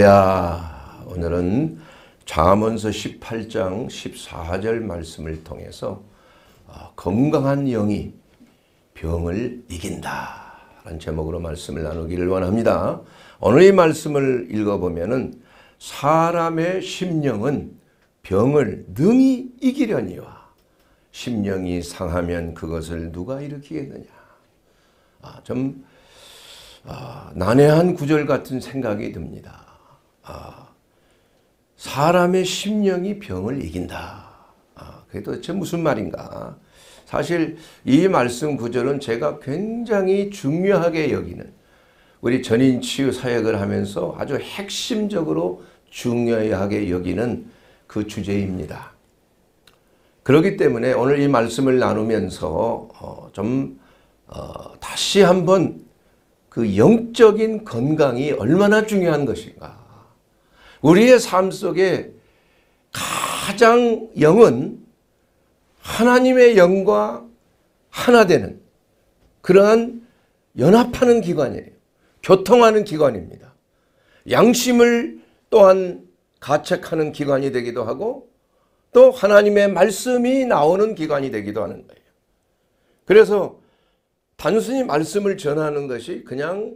야 오늘은 잠언서 18장 14절 말씀을 통해서 어, 건강한 영이 병을 이긴다 라는 제목으로 말씀을 나누기를 원합니다. 오늘의 말씀을 읽어보면은 사람의 심령은 병을 능히 이기려니와 심령이 상하면 그것을 누가 일으키겠느냐. 아, 좀 아, 난해한 구절 같은 생각이 듭니다. 아, 사람의 심령이 병을 이긴다. 아, 그게 도대체 무슨 말인가? 사실 이 말씀 구절은 제가 굉장히 중요하게 여기는 우리 전인 치유 사역을 하면서 아주 핵심적으로 중요하게 여기는 그 주제입니다. 그렇기 때문에 오늘 이 말씀을 나누면서 어, 좀 어, 다시 한번 그 영적인 건강이 얼마나 중요한 것인가 우리의 삶 속에 가장 영은 하나님의 영과 하나 되는 그러한 연합하는 기관이에요. 교통하는 기관입니다. 양심을 또한 가책하는 기관이 되기도 하고 또 하나님의 말씀이 나오는 기관이 되기도 하는 거예요. 그래서 단순히 말씀을 전하는 것이 그냥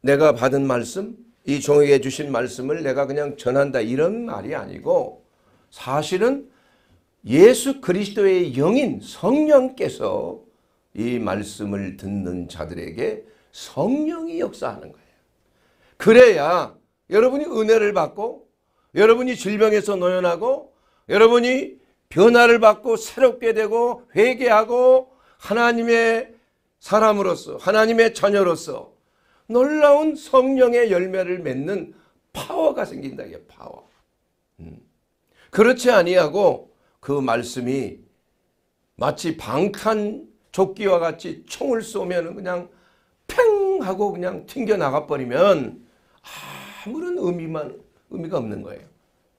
내가 받은 말씀 이 종에게 주신 말씀을 내가 그냥 전한다 이런 말이 아니고 사실은 예수 그리스도의 영인 성령께서 이 말씀을 듣는 자들에게 성령이 역사하는 거예요. 그래야 여러분이 은혜를 받고 여러분이 질병에서 노연하고 여러분이 변화를 받고 새롭게 되고 회개하고 하나님의 사람으로서 하나님의 자녀로서 놀라운 성령의 열매를 맺는 파워가 생긴다. 이게 파워. 음. 그렇지 아니하고 그 말씀이 마치 방탄 조끼와 같이 총을 쏘면 그냥 팽 하고 그냥 튕겨나가 버리면 아무런 의미만 의미가 없는 거예요.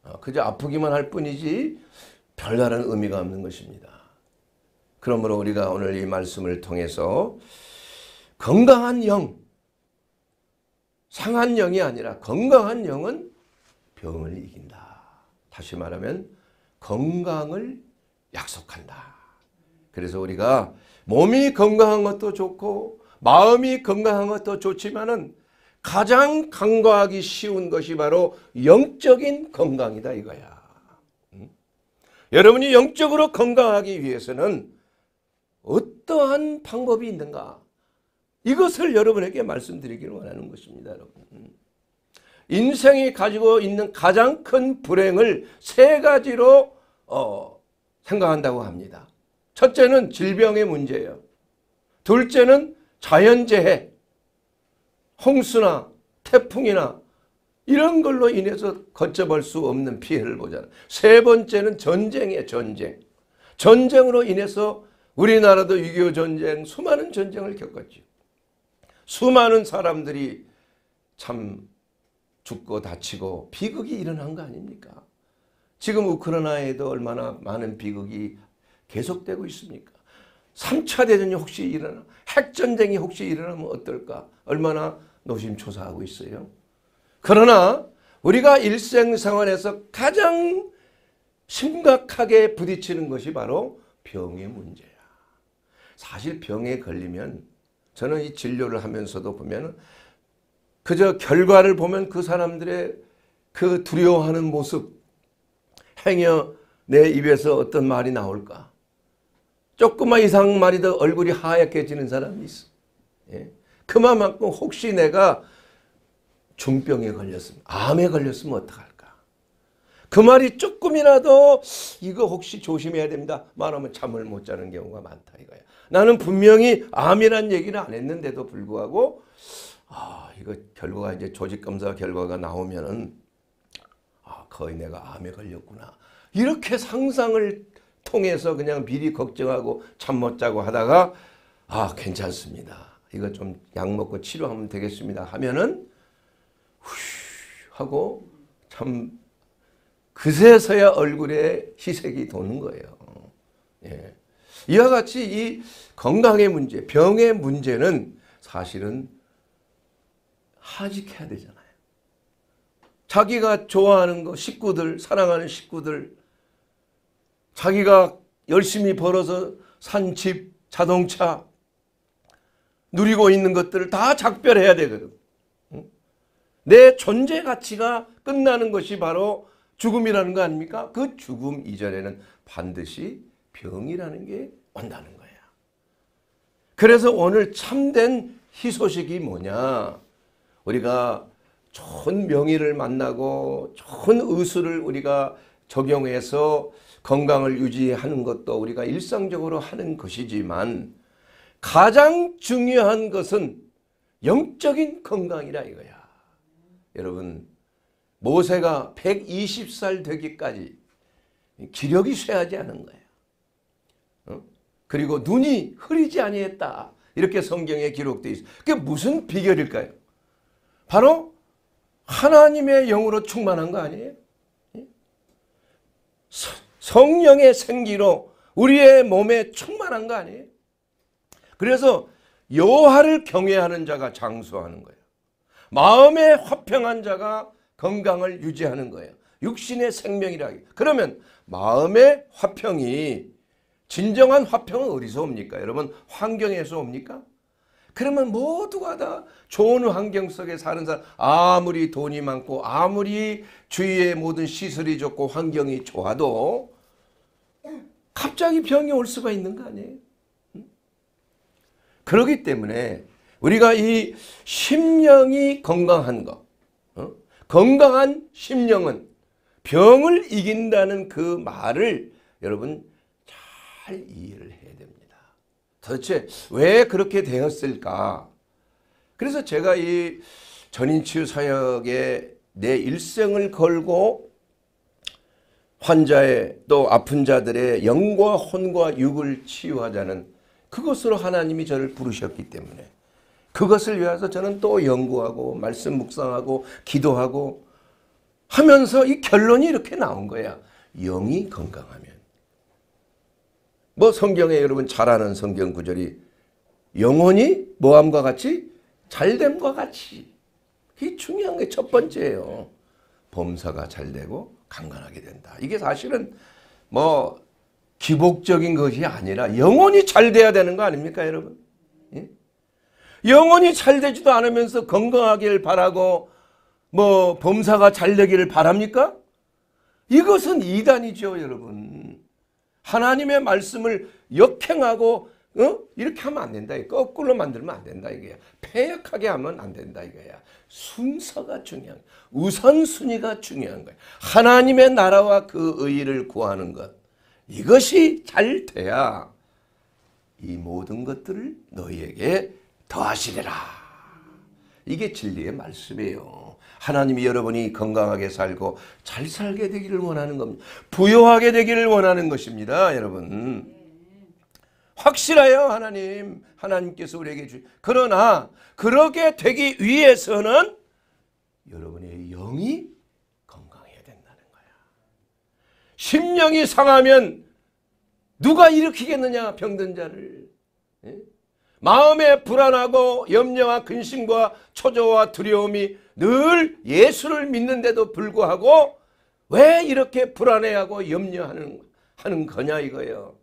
아, 그저 아프기만 할 뿐이지 별다른 의미가 없는 것입니다. 그러므로 우리가 오늘 이 말씀을 통해서 건강한 영, 상한 영이 아니라 건강한 영은 병을 이긴다. 다시 말하면 건강을 약속한다. 그래서 우리가 몸이 건강한 것도 좋고 마음이 건강한 것도 좋지만은 가장 간과하기 쉬운 것이 바로 영적인 건강이다 이거야. 응? 여러분이 영적으로 건강하기 위해서는 어떠한 방법이 있는가? 이것을 여러분에게 말씀드리기를 원하는 것입니다. 여러분. 음. 인생이 가지고 있는 가장 큰 불행을 세 가지로 어, 생각한다고 합니다. 첫째는 질병의 문제예요. 둘째는 자연재해, 홍수나 태풍이나 이런 걸로 인해서 걷잡을 수 없는 피해를 보잖아세 번째는 전쟁이에요. 전쟁. 전쟁으로 인해서 우리나라도 6.25 전쟁, 수많은 전쟁을 겪었죠. 수많은 사람들이 참 죽고 다치고 비극이 일어난 거 아닙니까? 지금 우크라이나에도 얼마나 많은 비극이 계속되고 있습니까? 3차 대전이 혹시 일어나 핵전쟁이 혹시 일어나면 어떨까? 얼마나 노심초사하고 있어요. 그러나 우리가 일생생활에서 가장 심각하게 부딪히는 것이 바로 병의 문제야. 사실 병에 걸리면 저는 이 진료를 하면서도 보면 그저 결과를 보면 그 사람들의 그 두려워하는 모습 행여 내 입에서 어떤 말이 나올까 조금만 이상 말이 더 얼굴이 하얗게지는 사람이 있어 예. 그만큼 혹시 내가 중병에 걸렸으면 암에 걸렸으면 어떡할까 그 말이 조금이라도 이거 혹시 조심해야 됩니다 말하면 잠을 못 자는 경우가 많다 이거야 나는 분명히 암이란 얘기를 안 했는데도 불구하고 아 이거 결과가 이제 조직검사 결과가 나오면은 아 거의 내가 암에 걸렸구나 이렇게 상상을 통해서 그냥 미리 걱정하고 잠 못 자고 하다가 아 괜찮습니다 이거 좀 약 먹고 치료하면 되겠습니다 하면은 후 하고 참 그새서야 얼굴에 희색이 도는 거예요. 예. 이와 같이 이 건강의 문제, 병의 문제는 사실은 하직해야 되잖아요. 자기가 좋아하는 거, 식구들, 사랑하는 식구들, 자기가 열심히 벌어서 산 집, 자동차, 누리고 있는 것들을 다 작별해야 되거든. 내 존재 가치가 끝나는 것이 바로 죽음이라는 거 아닙니까? 그 죽음 이전에는 반드시 병이라는 게 온다는 거야. 그래서 오늘 참된 희소식이 뭐냐? 우리가 좋은 명의를 만나고 좋은 의술을 우리가 적용해서 건강을 유지하는 것도 우리가 일상적으로 하는 것이지만 가장 중요한 것은 영적인 건강이라 이거야. 여러분 모세가 120살 되기까지 기력이 쇠하지 않은 거예요. 그리고 눈이 흐리지 아니했다. 이렇게 성경에 기록되어 있어요. 그게 무슨 비결일까요? 바로 하나님의 영으로 충만한 거 아니에요? 예? 성령의 생기로 우리의 몸에 충만한 거 아니에요? 그래서 여호와를 경외하는 자가 장수하는 거예요. 마음에 화평한 자가 건강을 유지하는 거예요. 육신의 생명이라. 그러면 마음의 화평이 진정한 화평은 어디서 옵니까? 여러분 환경에서 옵니까? 그러면 모두가 다 좋은 환경 속에 사는 사람 아무리 돈이 많고 아무리 주위의 모든 시설이 좋고 환경이 좋아도 갑자기 병이 올 수가 있는 거 아니에요? 그러기 때문에 우리가 이 심령이 건강한 것 어? 건강한 심령은 병을 이긴다는 그 말을 여러분 잘 이해를 해야 됩니다. 도대체 왜 그렇게 되었을까? 그래서 제가 이 전인치유 사역에 내 일생을 걸고 환자의 또 아픈 자들의 영과 혼과 육을 치유하자는 그것으로 하나님이 저를 부르셨기 때문에 그것을 위해서 저는 또 연구하고 말씀 묵상하고 기도하고 하면서 이 결론이 이렇게 나온 거야. 영이 건강하면. 뭐 성경에 여러분 잘 아는 성경 구절이 영혼이 모함과 같이 잘됨과 같이 이 중요한 게 첫 번째예요. 범사가 잘되고 강건하게 된다. 이게 사실은 뭐 기복적인 것이 아니라 영혼이 잘 돼야 되는 거 아닙니까 여러분? 예? 영혼이 잘 되지도 않으면서 건강하길 바라고 뭐 범사가 잘 되기를 바랍니까? 이것은 이단이죠 여러분. 하나님의 말씀을 역행하고 어? 이렇게 하면 안 된다. 거꾸로 만들면 안 된다 이게야 폐역하게 하면 안 된다 이거야. 순서가 중요한 우선순위가 중요한 거야. 하나님의 나라와 그 의의를 구하는 것. 이것이 잘 돼야 이 모든 것들을 너희에게 더하시리라. 이게 진리의 말씀이에요. 하나님이 여러분이 건강하게 살고 잘 살게 되기를 원하는 겁니다. 부여하게 되기를 원하는 것입니다. 여러분. 확실하여 하나님, 하나님께서 우리에게 주 그러나 그렇게 되기 위해서는 여러분의 영이 건강해야 된다는 거야. 심령이 상하면 누가 일으키겠느냐 병든 자를. 예? 마음에 불안하고 염려와 근심과 초조와 두려움이 늘 예수를 믿는데도 불구하고 왜 이렇게 불안해하고 염려하는 하는 거냐 이거예요.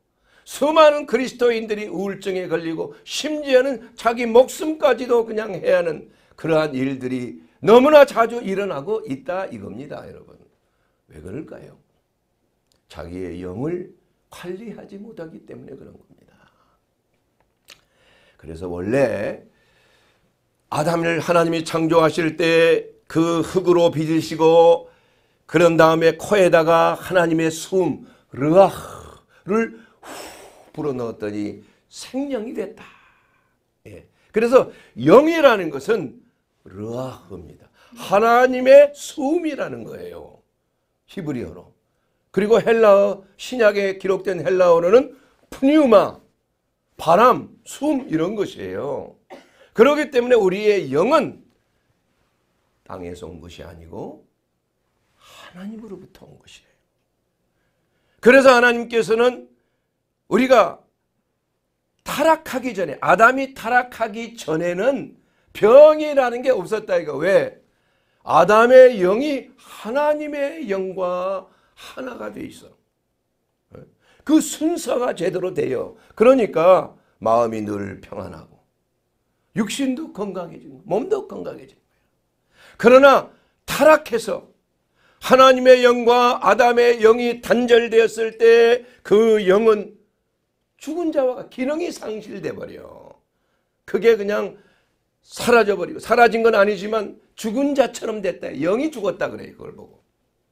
수많은 그리스도인들이 우울증에 걸리고 심지어는 자기 목숨까지도 그냥 해야 하는 그러한 일들이 너무나 자주 일어나고 있다 이겁니다 여러분. 왜 그럴까요? 자기의 영을 관리하지 못하기 때문에 그런 겁니다. 그래서 원래 아담을 하나님이 창조하실 때 그 흙으로 빚으시고 그런 다음에 코에다가 하나님의 숨 르아흐를 불어 넣었더니 생명이 됐다. 예. 그래서 영이라는 것은 르아흐입니다. 하나님의 숨이라는 거예요. 히브리어로. 그리고 헬라어 신약에 기록된 헬라어로는 푸니우마 바람, 숨 이런 것이에요. 그렇기 때문에 우리의 영은 땅에서 온 것이 아니고 하나님으로부터 온 것이에요. 그래서 하나님께서는 우리가 타락하기 전에 아담이 타락하기 전에는 병이라는 게 없었다 이거 왜? 아담의 영이 하나님의 영과 하나가 돼 있어. 그 순서가 제대로 돼요. 그러니까 마음이 늘 평안하고 육신도 건강해진 거예요. 몸도 건강해진 거예요. 그러나 타락해서 하나님의 영과 아담의 영이 단절되었을 때 그 영은 죽은 자와 기능이 상실돼 버려. 그게 그냥 사라져버리고 사라진 건 아니지만 죽은 자처럼 됐다. 영이 죽었다 그래요. 그걸 보고.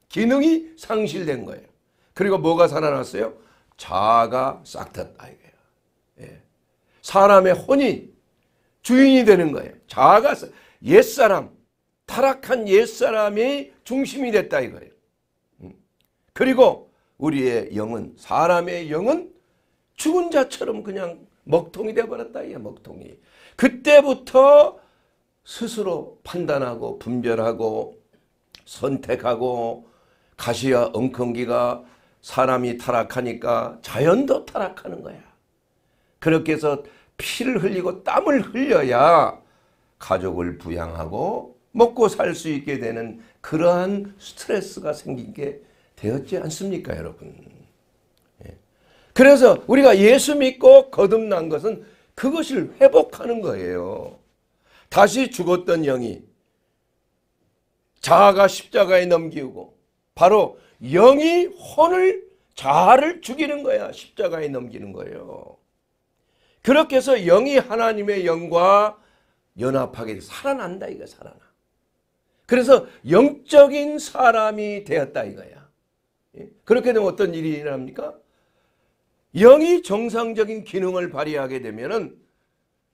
기능이 상실된 거예요. 그리고 뭐가 살아났어요? 자아가 싹 탔다 이거예요. 예. 사람의 혼이 주인이 되는 거예요. 자아가 옛사람, 타락한 옛사람이 중심이 됐다 이거예요. 음. 그리고 우리의 영은 사람의 영은 죽은 자처럼 그냥 먹통이 돼버렸다 이 먹통이. 그때부터 스스로 판단하고 분별하고 선택하고 가시와 엉겅기가 사람이 타락하니까 자연도 타락하는 거야. 그렇게 해서 피를 흘리고 땀을 흘려야 가족을 부양하고 먹고 살 수 있게 되는 그러한 스트레스가 생긴 게 되었지 않습니까 여러분. 예. 그래서 우리가 예수 믿고 거듭난 것은 그것을 회복하는 거예요. 다시 죽었던 영이 자아가 십자가에 넘기고 바로 영이 혼을 자아를 죽이는 거야. 십자가에 넘기는 거예요. 그렇게 해서 영이 하나님의 영과 연합하게 살아난다 이거 살아나. 그래서 영적인 사람이 되었다 이거야. 예? 그렇게 되면 어떤 일이 일어납니까? 영이 정상적인 기능을 발휘하게 되면은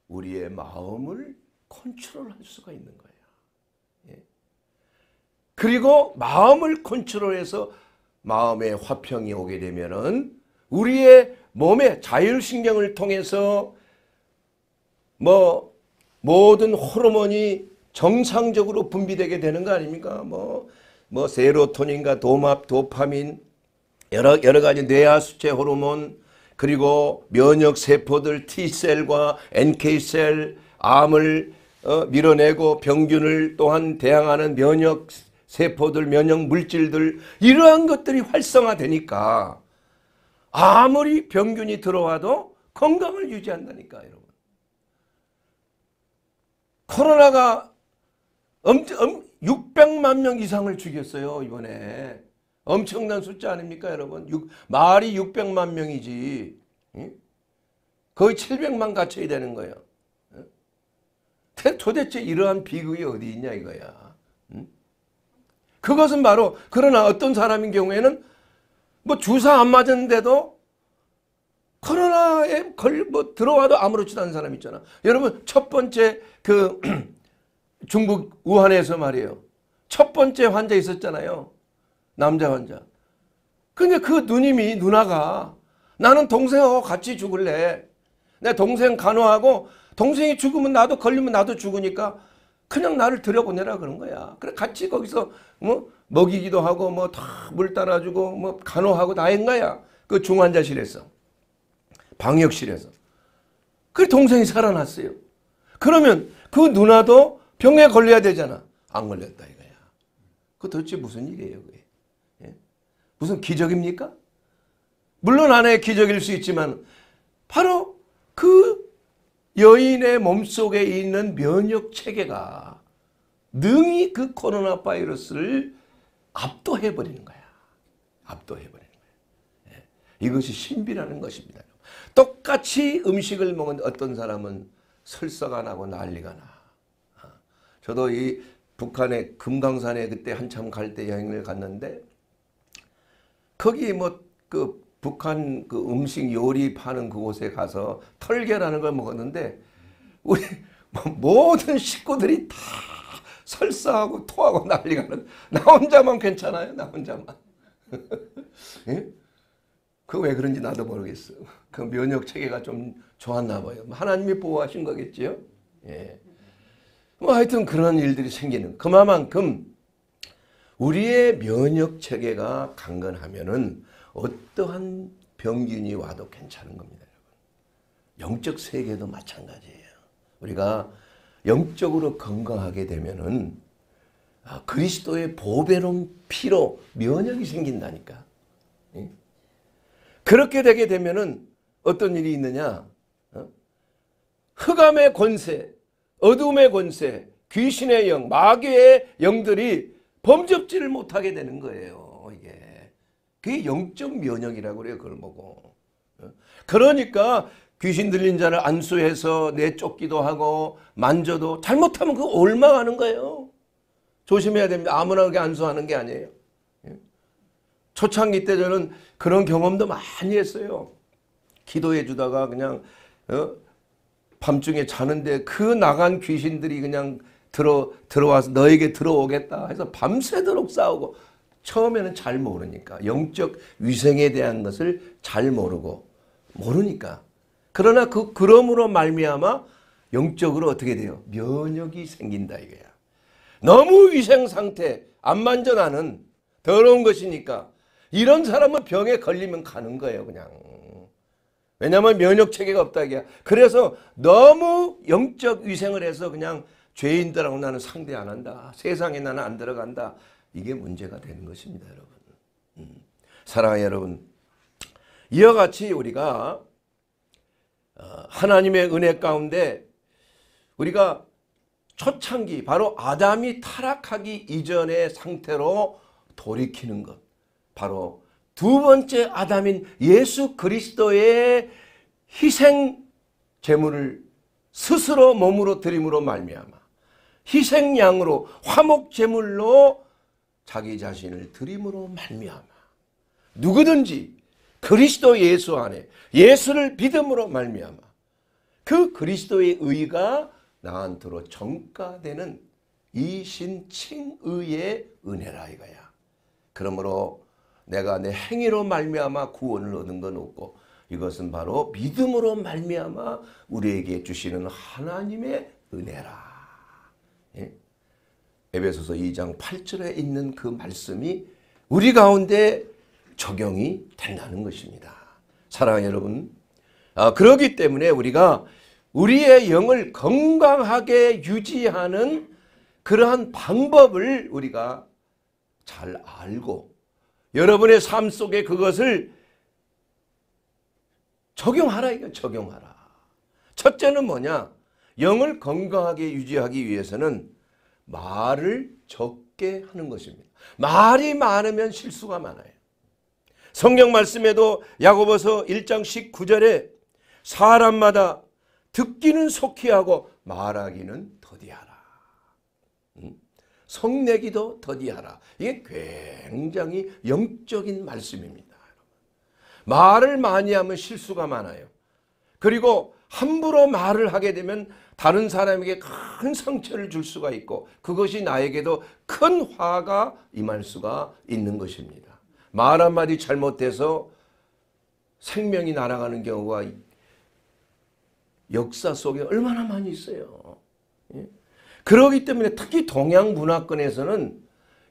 우리의 마음을 컨트롤할 수가 있는 거예 그리고 마음을 컨트롤해서 마음의 화평이 오게 되면은 우리의 몸의 자율신경을 통해서 뭐 모든 호르몬이 정상적으로 분비되게 되는 거 아닙니까? 뭐, 뭐 세로토닌과 도맙, 도파민, 여러, 여러 가지 뇌하수체 호르몬, 그리고 면역 세포들 T셀과 NK셀, 암을 어, 밀어내고 병균을 또한 대항하는 면역 세포들, 면역 물질들 이러한 것들이 활성화되니까 아무리 병균이 들어와도 건강을 유지한다니까 여러분. 코로나가 600만 명 이상을 죽였어요 이번에. 엄청난 숫자 아닙니까 여러분. 6, 말이 600만 명이지. 거의 700만 갇혀야 되는 거예요. 도대체 이러한 비극이 어디 있냐 이거야. 그것은 바로 그러나 어떤 사람인 경우에는 뭐 주사 안 맞았는데도 코로나에 걸 뭐 들어와도 아무렇지도 않은 사람 있잖아. 여러분 첫 번째 그 중국 우한에서 말이에요. 첫 번째 환자 있었잖아요. 남자 환자. 근데 그 누님이 누나가 나는 동생하고 같이 죽을래. 내 동생 간호하고 동생이 죽으면 나도 걸리면 나도 죽으니까 그냥 나를 들여보내라 그런 거야. 그래 같이 거기서 뭐 먹이기도 하고 뭐다물 따라주고 뭐 간호하고 다했 거야. 그 중환자실에서. 방역실에서. 그 동생이 살아났어요. 그러면 그 누나도 병에 걸려야 되잖아. 안 걸렸다 이거야. 그 도대체 무슨 일이에요 그게? 예? 무슨 기적입니까? 물론 하나의 기적일 수 있지만 바로 그 여인의 몸속에 있는 면역 체계가 능히 그 코로나 바이러스를 압도해버리는 거야. 압도해버리는 거야. 예. 이것이 신비라는 것입니다. 똑같이 음식을 먹은 어떤 사람은 설사가 나고 난리가 나. 어. 저도 이 북한의 금강산에 그때 한참 갈 때 여행을 갔는데 거기 뭐 그 북한 그 음식 요리 파는 그곳에 가서 털개라는 걸 먹었는데 우리 모든 식구들이 다 설사하고 토하고 난리가 나는 나 혼자만 괜찮아요. 나 혼자만. 예? 그왜 그런지 나도 모르겠어. 그 면역 체계가 좀 좋았나 봐요. 뭐 하나님이 보호하신 거겠지요. 예. 뭐 하여튼 그런 일들이 생기는 그만큼 우리의 면역 체계가 강건하면은 어떠한 병균이 와도 괜찮은 겁니다, 영적 세계도 마찬가지예요. 우리가 영적으로 건강하게 되면은 아, 그리스도의 보배로운 피로 면역이 생긴다니까. 예? 그렇게 되게 되면은 어떤 일이 있느냐? 어? 흑암의 권세, 어둠의 권세, 귀신의 영, 마귀의 영들이 범접지를 못하게 되는 거예요. 이게 그게 영적 면역이라고 그래요. 그걸 보고. 어? 그러니까 귀신 들린 자를 안수해서 내쫓기도 하고 만져도 잘못하면 그거 얼마하는 거예요. 조심해야 됩니다. 아무나게 안수하는 게 아니에요. 예. 초창기 때 저는 그런 경험도 많이 했어요. 기도해 주다가 그냥 어? 밤중에 자는데 그 나간 귀신들이 그냥 들어 들어와서 너에게 들어오겠다 해서 밤새도록 싸우고 처음에는 잘 모르니까 영적 위생에 대한 것을 잘 모르고 모르니까 그러나 그 그럼으로 말미암아 영적으로 어떻게 돼요? 면역이 생긴다 이거야. 너무 위생 상태 안만전하는 더러운 것이니까 이런 사람은 병에 걸리면 가는 거예요 그냥. 왜냐하면 면역체계가 없다 이게 그래서 너무 영적 위생을 해서 그냥 죄인들하고 나는 상대 안 한다. 세상에 나는 안 들어간다. 이게 문제가 되는 것입니다 여러분. 음. 사랑하 여러분 이와 같이 우리가 하나님의 은혜 가운데 우리가 초창기 바로 아담이 타락하기 이전의 상태로 돌이키는 것 바로 두 번째 아담인 예수 그리스도의 희생 제물을 스스로 몸으로 드림으로 말미암아 희생양으로 화목 제물로 자기 자신을 드림으로 말미암아 누구든지 그리스도 예수 안에 예수를 믿음으로 말미암아 그 그리스도의 의가 나한테로 정가되는 이 신칭의의 은혜라 이거야. 그러므로 내가 내 행위로 말미암아 구원을 얻은 건 없고 이것은 바로 믿음으로 말미암아 우리에게 주시는 하나님의 은혜라. 예? 에베소서 2장 8절에 있는 그 말씀이 우리 가운데 적용이 된다는 것입니다. 사랑하는 여러분, 아, 그러기 때문에 우리가 우리의 영을 건강하게 유지하는 그러한 방법을 우리가 잘 알고 여러분의 삶 속에 그것을 적용하라 이거 적용하라. 첫째는 뭐냐? 영을 건강하게 유지하기 위해서는 말을 적게 하는 것입니다. 말이 많으면 실수가 많아요. 성경 말씀에도 야고보서 1장 19절에 사람마다 듣기는 속히 하고 말하기는 더디하라. 음. 성내기도 더디하라. 이게 굉장히 영적인 말씀입니다. 말을 많이 하면 실수가 많아요. 그리고 함부로 말을 하게 되면 다른 사람에게 큰 상처를 줄 수가 있고 그것이 나에게도 큰 화가 임할 수가 있는 것입니다. 말 한마디 잘못돼서 생명이 날아가는 경우가 역사 속에 얼마나 많이 있어요. 예? 그러기 때문에 특히 동양 문화권에서는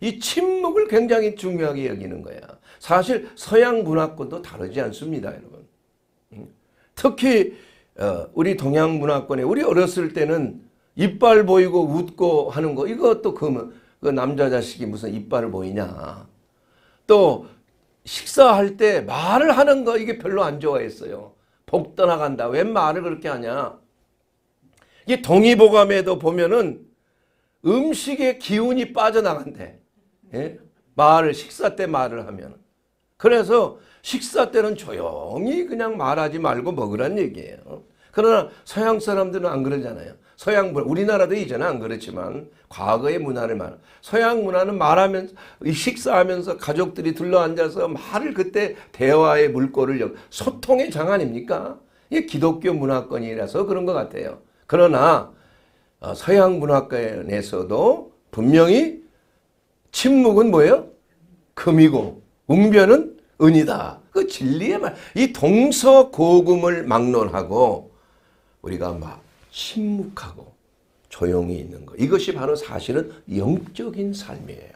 이 침묵을 굉장히 중요하게 여기는 거야. 사실 서양 문화권도 다르지 않습니다. 여러분. 예? 특히 어, 우리 동양 문화권에 우리 어렸을 때는 이빨 보이고 웃고 하는 거 이것도 그, 뭐, 그 남자 자식이 무슨 이빨을 보이냐. 또 식사할 때 말을 하는 거 이게 별로 안 좋아했어요. 복 떠나간다. 웬 말을 그렇게 하냐. 이 동의보감에도 보면은 음식의 기운이 빠져나간대. 예? 말을 식사 때 말을 하면. 그래서 식사 때는 조용히 그냥 말하지 말고 먹으란 얘기예요. 그러나 서양 사람들은 안 그러잖아요. 서양 우리나라도 이제는 안 그렇지만 과거의 문화를 말. 서양 문화는 말하면 식사하면서 가족들이 둘러앉아서 말을 그때 대화의 물꼬를 소통의 장 아닙니까? 이게 기독교 문화권이라서 그런 것 같아요. 그러나 어, 서양 문화권에서도 분명히 침묵은 뭐예요? 금이고 음변은 은이다. 그 진리의 말. 이 동서고금을 막론하고 우리가 막 침묵하고 조용히 있는 것. 이것이 바로 사실은 영적인 삶이에요.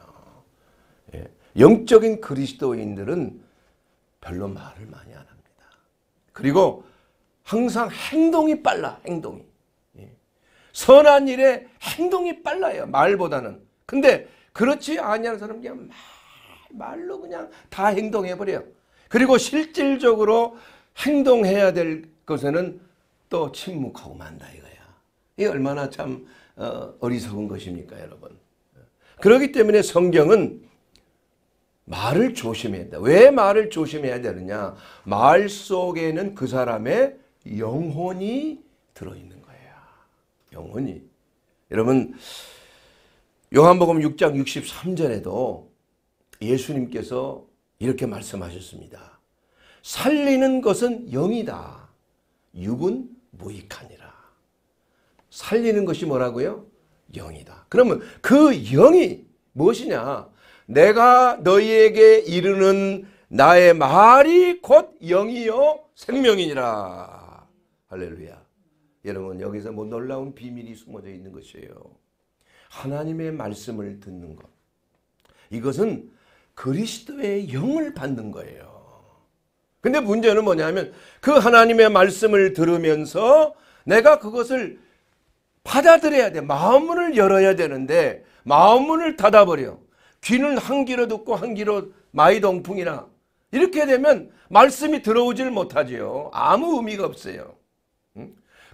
예. 영적인 그리스도인들은 별로 말을 많이 안 합니다. 그리고 항상 행동이 빨라, 행동이. 예. 선한 일에 행동이 빨라요, 말보다는. 근데 그렇지 아니한 사람 그냥 말, 말로 그냥 다 행동해버려요. 그리고 실질적으로 행동해야 될 것에는 또 침묵하고 만다 이거. 이 얼마나 참 어, 어리석은 것입니까 여러분. 그렇기 때문에 성경은 말을 조심해야 된다. 왜 말을 조심해야 되느냐. 말 속에는 그 사람의 영혼이 들어있는 거예요. 영혼이. 여러분 요한복음 6장 63절에도 예수님께서 이렇게 말씀하셨습니다. 살리는 것은 영이다. 육은 무익하니라. 살리는 것이 뭐라고요? 영이다. 그러면 그 영이 무엇이냐? 내가 너희에게 이르는 나의 말이 곧 영이요 생명이니라. 할렐루야. 여러분 여기서 뭐 놀라운 비밀이 숨어져 있는 것이에요. 하나님의 말씀을 듣는 것. 이것은 그리스도의 영을 받는 거예요. 근데 문제는 뭐냐면 그 하나님의 말씀을 들으면서 내가 그것을 받아들여야 돼. 마음문을 열어야 되는데 마음문을 닫아버려. 귀는 한 귀로 듣고 한 귀로 마이동풍이나 이렇게 되면 말씀이 들어오질 못하지요. 아무 의미가 없어요.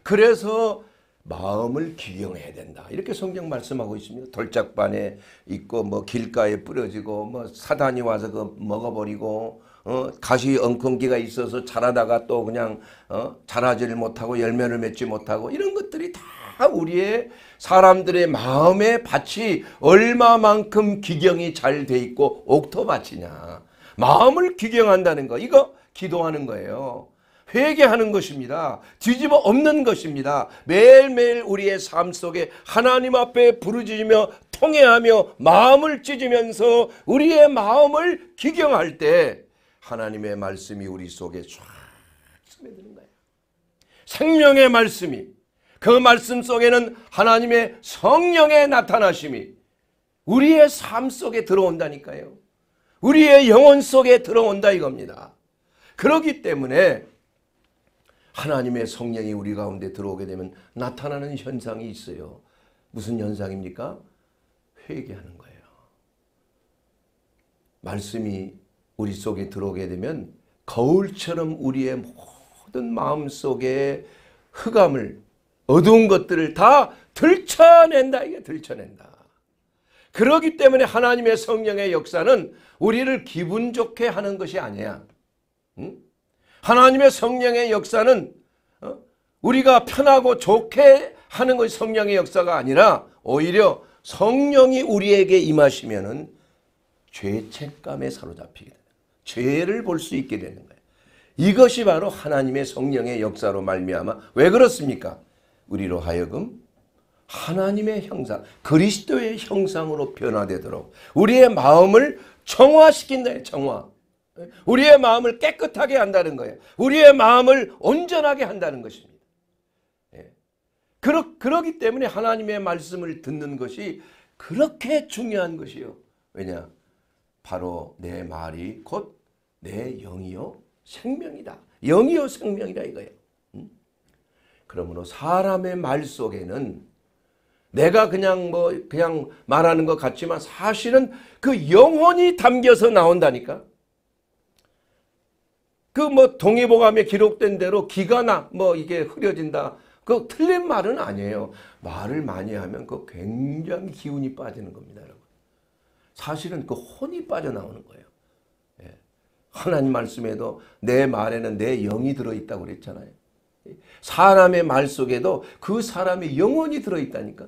그래서 마음을 기경해야 된다. 이렇게 성경 말씀하고 있습니다. 돌짝반에 있고 뭐 길가에 뿌려지고 뭐 사단이 와서 그 먹어버리고 어, 가시 엉겅기가 있어서 자라다가 또 그냥 어, 자라지를 못하고 열매를 맺지 못하고 이런 것들이 다 우리의 사람들의 마음의 밭이 얼마만큼 기경이 잘 돼 있고 옥토밭이냐. 마음을 기경한다는 거. 이거 기도하는 거예요. 회개하는 것입니다. 뒤집어 없는 것입니다. 매일매일 우리의 삶 속에 하나님 앞에 부르짖으며 통회하며 마음을 찢으면서 우리의 마음을 기경할 때 하나님의 말씀이 우리 속에 쫙 스며드는 거예요. 생명의 말씀이 그 말씀 속에는 하나님의 성령의 나타나심이 우리의 삶 속에 들어온다니까요. 우리의 영혼 속에 들어온다 이겁니다. 그렇기 때문에 하나님의 성령이 우리 가운데 들어오게 되면 나타나는 현상이 있어요. 무슨 현상입니까? 회개하는 거예요. 말씀이 우리 속에 들어오게 되면 거울처럼 우리의 모든 마음 속에 흑암을 어두운 것들을 다 들춰낸다. 이게 들춰낸다. 그러기 때문에 하나님의 성령의 역사는 우리를 기분 좋게 하는 것이 아니야. 응? 하나님의 성령의 역사는 어? 우리가 편하고 좋게 하는 것이 성령의 역사가 아니라 오히려 성령이 우리에게 임하시면 은 죄책감에 사로잡히게 돼요. 죄를 볼 수 있게 되는 거예요. 이것이 바로 하나님의 성령의 역사로 말미암아 왜 그렇습니까? 우리로 하여금 하나님의 형상, 그리스도의 형상으로 변화되도록 우리의 마음을 정화시킨다. 정화. 우리의 마음을 깨끗하게 한다는 거예요. 우리의 마음을 온전하게 한다는 것입니다. 예. 그러, 그러기 때문에 하나님의 말씀을 듣는 것이 그렇게 중요한 것이요. 왜냐? 바로 내 말이 곧 내 영이요 생명이다. 영이요 생명이다 이거예요. 그러므로 사람의 말 속에는 내가 그냥 뭐 그냥 말하는 것 같지만 사실은 그 영혼이 담겨서 나온다니까. 그 뭐 동의보감에 기록된 대로 기가 나뭐 이게 흐려진다. 그 틀린 말은 아니에요. 말을 많이 하면 그 굉장히 기운이 빠지는 겁니다, 여러분. 사실은 그 혼이 빠져나오는 거예요. 예. 하나님 말씀에도 내 말에는 내 영이 들어있다고 그랬잖아요. 사람의 말 속에도 그 사람의 영혼이 들어있다니까.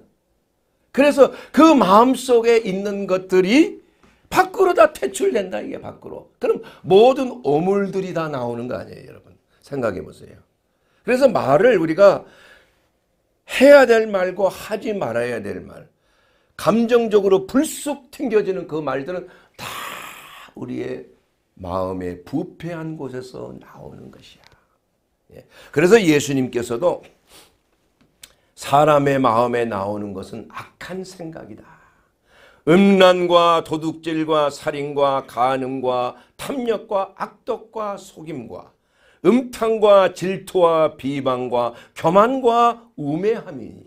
그래서 그 마음 속에 있는 것들이 밖으로 다 퇴출된다 이게 밖으로. 그럼 모든 오물들이 다 나오는 거 아니에요 여러분. 생각해 보세요. 그래서 말을 우리가 해야 될 말과 하지 말아야 될 말. 감정적으로 불쑥 튕겨지는 그 말들은 다 우리의 마음의 부패한 곳에서 나오는 것이야. 예. 그래서 예수님께서도 사람의 마음에 나오는 것은 악한 생각이다. 음란과 도둑질과 살인과 간음과 탐욕과 악덕과 속임과 음탕과 질투와 비방과 교만과 우매함이니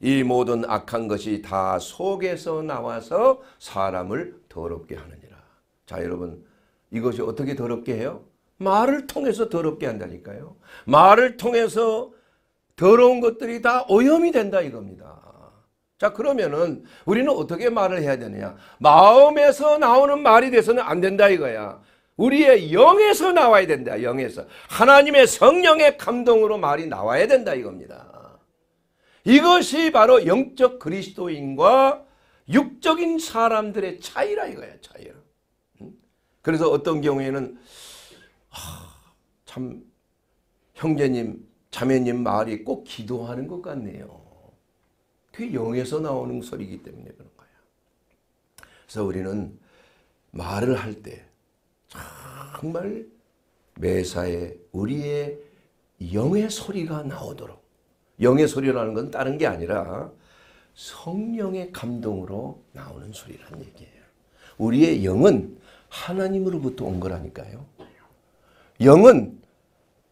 이 모든 악한 것이 다 속에서 나와서 사람을 더럽게 하느니라. 자 여러분 이것이 어떻게 더럽게 해요? 말을 통해서 더럽게 한다니까요. 말을 통해서 더러운 것들이 다 오염이 된다 이겁니다. 자 그러면은 우리는 어떻게 말을 해야 되느냐. 마음에서 나오는 말이 돼서는 안 된다 이거야. 우리의 영에서 나와야 된다. 영에서. 하나님의 성령의 감동으로 말이 나와야 된다 이겁니다. 이것이 바로 영적 그리스도인과 육적인 사람들의 차이라 이거야. 차이 그래서 어떤 경우에는 하, 참 형제님, 자매님 말이 꼭 기도하는 것 같네요. 그게 영에서 나오는 소리이기 때문에 그런 거야. 그래서 우리는 말을 할 때 정말 매사에 우리의 영의 소리가 나오도록 영의 소리라는 건 다른 게 아니라 성령의 감동으로 나오는 소리란 얘기예요. 우리의 영은 하나님으로부터 온 거라니까요. 영은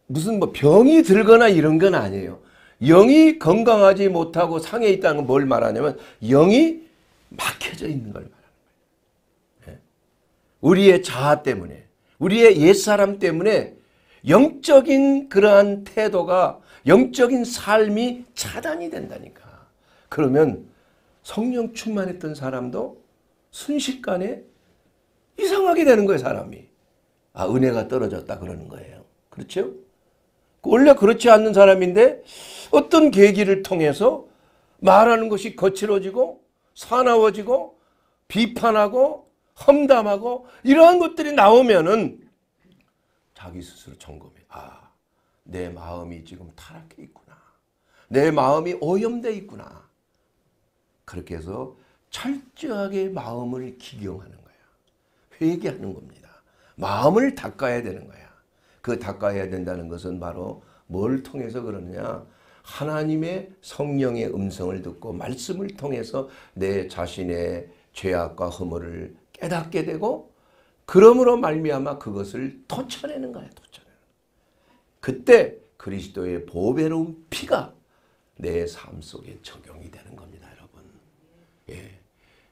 무슨 뭐 병이 들거나 이런 건 아니에요. 영이 건강하지 못하고 상해 있다는 건 뭘 말하냐면 영이 막혀져 있는 걸 말하는 거예요. 우리의 자아 때문에 우리의 옛사람 때문에 영적인 그러한 태도가 영적인 삶이 차단이 된다니까. 그러면 성령 충만했던 사람도 순식간에 이상하게 되는 거예요 사람이. 아, 은혜가 떨어졌다 그러는 거예요. 그렇죠? 원래 그렇지 않는 사람인데 어떤 계기를 통해서 말하는 것이 거칠어지고 사나워지고 비판하고 험담하고 이러한 것들이 나오면은 자기 스스로 점검해. 아, 내 마음이 지금 타락해 있구나. 내 마음이 오염돼 있구나. 그렇게 해서 철저하게 마음을 기경하는 거야. 회개하는 겁니다. 마음을 닦아야 되는 거야. 그 닦아야 된다는 것은 바로 뭘 통해서 그러느냐. 하나님의 성령의 음성을 듣고 말씀을 통해서 내 자신의 죄악과 허물을 깨닫게 되고 그러므로 말미암아 그것을 터쳐내는 거야. 터쳐내는 그때 그리스도의 보배로운 피가 내 삶 속에 적용이 되는 겁니다. 여러분. 예.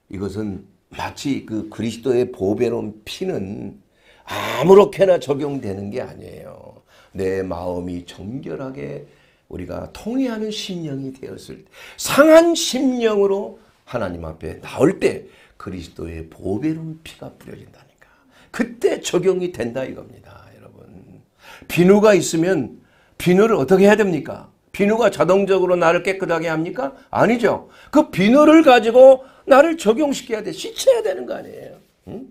이것은 마치 그 그리스도의 보배로운 피는 아무렇게나 적용되는 게 아니에요. 내 마음이 정결하게 우리가 통해하는 심령이 되었을 때 상한 심령으로 하나님 앞에 나올 때 그리스도의 보배로운 피가 뿌려진다니까. 그때 적용이 된다 이겁니다. 여러분. 비누가 있으면 비누를 어떻게 해야 됩니까? 비누가 자동적으로 나를 깨끗하게 합니까? 아니죠. 그 비누를 가지고 나를 적용시켜야 돼. 씻어야 되는 거 아니에요. 응?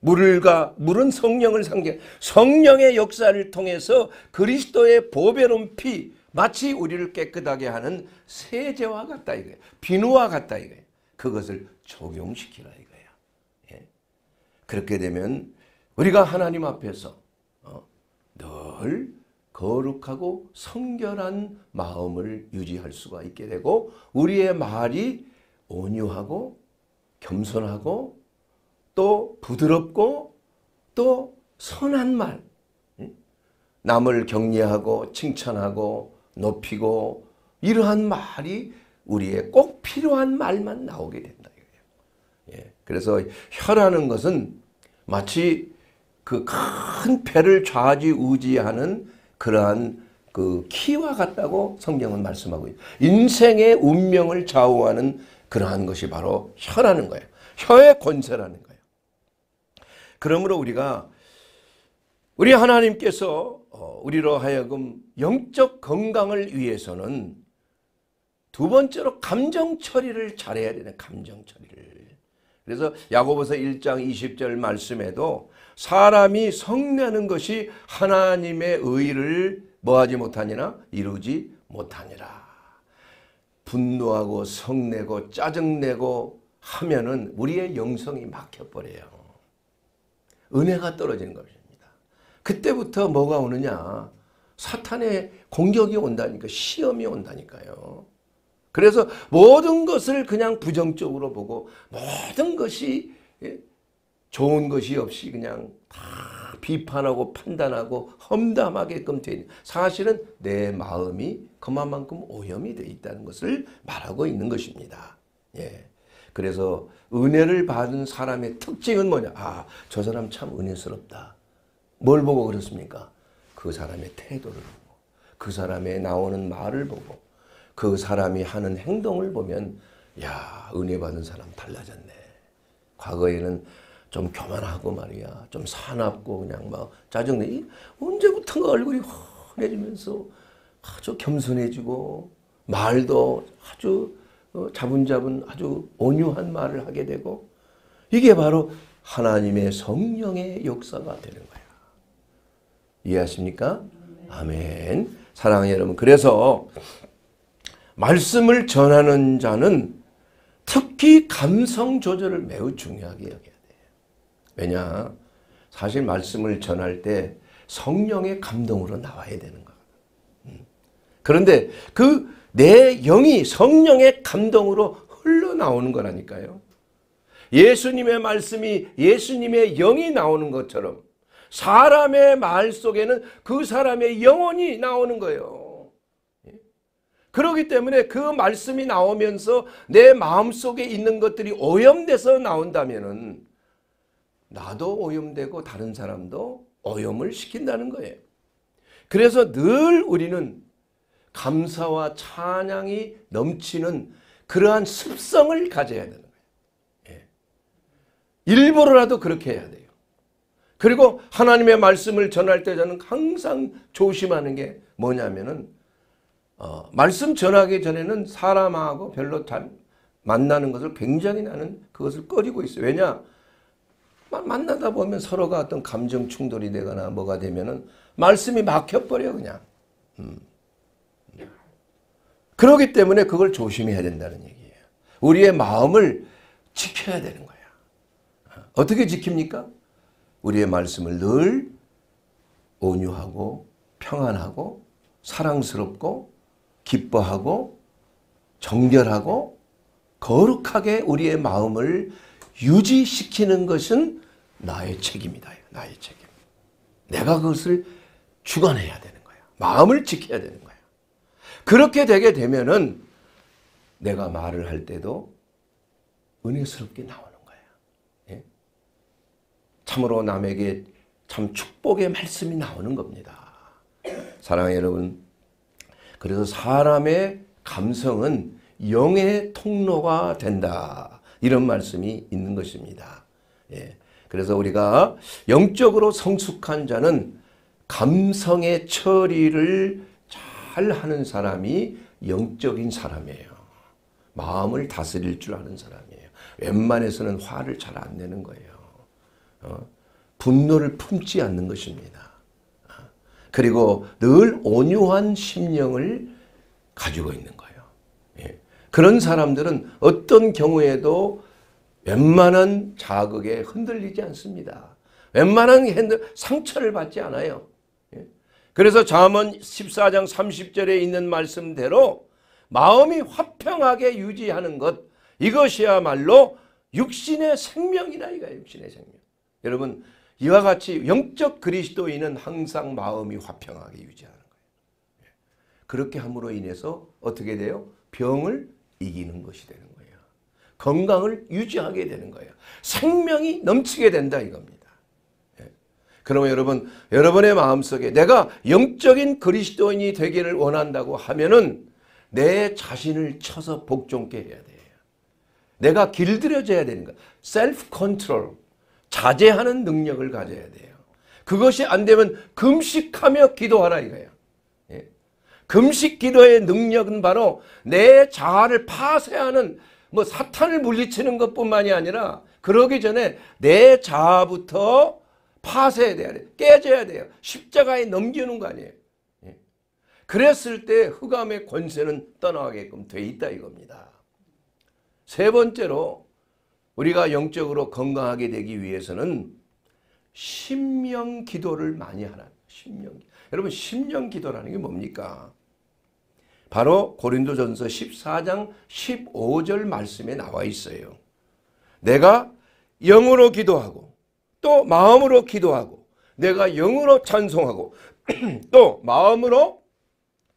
물과 물은 성령을 상징 성령의 역사를 통해서 그리스도의 보배로운 피 마치 우리를 깨끗하게 하는 세제와 같다 이거예요. 비누와 같다 이거예요. 그것을 적용시키라 이거예요. 예. 그렇게 되면 우리가 하나님 앞에서 어, 늘 거룩하고 성결한 마음을 유지할 수가 있게 되고 우리의 말이 온유하고 겸손하고 또 부드럽고 또 선한 말. 남을 격려하고 칭찬하고 높이고 이러한 말이 우리의 꼭 필요한 말만 나오게 된다. 예. 그래서 혀라는 것은 마치 그 큰 배를 좌지우지하는 그러한 그 키와 같다고 성경은 말씀하고 있어요. 인생의 운명을 좌우하는 그러한 것이 바로 혀라는 거예요. 혀의 권세라는 거예요. 그러므로 우리가 우리 하나님께서 어, 우리로 하여금 영적 건강을 위해서는 두 번째로 감정 처리를 잘해야 되는 감정 처리를. 그래서 야고보서 1장 20절 말씀에도 사람이 성내는 것이 하나님의 의를 뭐하지 못하니나 이루지 못하니라. 분노하고 성내고 짜증내고 하면은 우리의 영성이 막혀버려요. 은혜가 떨어지는 것입니다. 그때부터 뭐가 오느냐. 사탄의 공격이 온다니까 시험이 온다니까요. 그래서 모든 것을 그냥 부정적으로 보고 모든 것이 예? 좋은 것이 없이 그냥 다 비판하고 판단하고 험담하게끔 되어 사실은 내 마음이 그만큼 오염이 되어 있다는 것을 말하고 있는 것입니다. 예. 그래서 은혜를 받은 사람의 특징은 뭐냐? 아, 저 사람 참 은혜스럽다. 뭘 보고 그렇습니까? 그 사람의 태도를 보고, 그 사람의 나오는 말을 보고, 그 사람이 하는 행동을 보면, 야, 은혜 받은 사람 달라졌네. 과거에는 좀 교만하고 말이야. 좀 사납고 그냥 막 짜증내. 언제부턴가 얼굴이 환해지면서 아주 겸손해지고 말도 아주 어, 자분자분 아주 온유한 말을 하게 되고 이게 바로 하나님의 성령의 역사가 되는 거예 이해하십니까? 아멘. 사랑하는 여러분 그래서 말씀을 전하는 자는 특히 감성 조절을 매우 중요하게 여겨야 돼요. 왜냐 사실 말씀을 전할 때 성령의 감동으로 나와야 되는 거예요. 음. 그런데 그내 영이 성령의 감동으로 흘러나오는 거라니까요. 예수님의 말씀이 예수님의 영이 나오는 것처럼 사람의 말 속에는 그 사람의 영혼이 나오는 거예요. 예? 그러기 때문에 그 말씀이 나오면서 내 마음속에 있는 것들이 오염돼서 나온다면 나도 오염되고 다른 사람도 오염을 시킨다는 거예요. 그래서 늘 우리는 감사와 찬양이 넘치는 그러한 습성을 가져야 되는 거예요. 예. 일부러라도 그렇게 해야 돼요. 그리고 하나님의 말씀을 전할 때 저는 항상 조심하는 게 뭐냐면은 어, 말씀 전하기 전에는 사람하고 별로 잘 만나는 것을 굉장히 나는 그것을 꺼리고 있어요. 왜냐? 만나다 보면 서로가 어떤 감정 충돌이 되거나 뭐가 되면은 말씀이 막혀버려 그냥. 음. 그러기 때문에 그걸 조심해야 된다는 얘기예요. 우리의 마음을 지켜야 되는 거야. 어떻게 지킵니까? 우리의 말씀을 늘 온유하고 평안하고 사랑스럽고 기뻐하고 정결하고 거룩하게 우리의 마음을 유지시키는 것은 나의 책임이다. 나의 책임. 내가 그것을 주관해야 되는 거야. 마음을 지켜야 되는 거야. 그렇게 되게 되면은 내가 말을 할 때도 은혜스럽게 나오는 거야 예? 참으로 남에게 참 축복의 말씀이 나오는 겁니다. 사랑해 여러분, 그래서 사람의 감성은 영의 통로가 된다. 이런 말씀이 있는 것입니다. 예. 그래서 우리가 영적으로 성숙한 자는 감성의 처리를 잘 하는 사람이 영적인 사람이에요. 마음을 다스릴 줄 아는 사람이에요. 웬만해서는 화를 잘 안 내는 거예요. 어? 분노를 품지 않는 것입니다. 어? 그리고 늘 온유한 심령을 가지고 있는 거예요. 예. 그런 사람들은 어떤 경우에도 웬만한 자극에 흔들리지 않습니다. 웬만한 상처를 받지 않아요. 그래서 잠언 14장 30절에 있는 말씀대로 마음이 화평하게 유지하는 것 이것이야말로 육신의 생명이라 이거야 육신의 생명. 여러분 이와 같이 영적 그리스도인은 항상 마음이 화평하게 유지하는 거예요. 예. 그렇게 함으로 인해서 어떻게 돼요? 병을 이기는 것이 되는 거예요. 건강을 유지하게 되는 거예요. 생명이 넘치게 된다 이겁니다. 그러면 여러분 여러분의 마음속에 내가 영적인 그리스도인이 되기를 원한다고 하면은 내 자신을 쳐서 복종케 해야 돼요. 내가 길들여져야 되는 거. 셀프 컨트롤. 자제하는 능력을 가져야 돼요. 그것이 안 되면 금식하며 기도하라 이거예요. 예? 금식 기도의 능력은 바로 내 자아를 파쇄하는 뭐 사탄을 물리치는 것뿐만이 아니라 그러기 전에 내 자아부터 파쇄돼야 돼요. 깨져야 돼요. 십자가에 넘기는 거 아니에요. 예. 그랬을 때 흑암의 권세는 떠나가게끔 돼 있다 이겁니다. 세 번째로 우리가 영적으로 건강하게 되기 위해서는 심령 기도를 많이 하라. 심령. 여러분 심령 기도라는 게 뭡니까? 바로 고린도전서 14장 15절 말씀에 나와 있어요. 내가 영으로 기도하고 또 마음으로 기도하고 내가 영으로 찬송하고 또 마음으로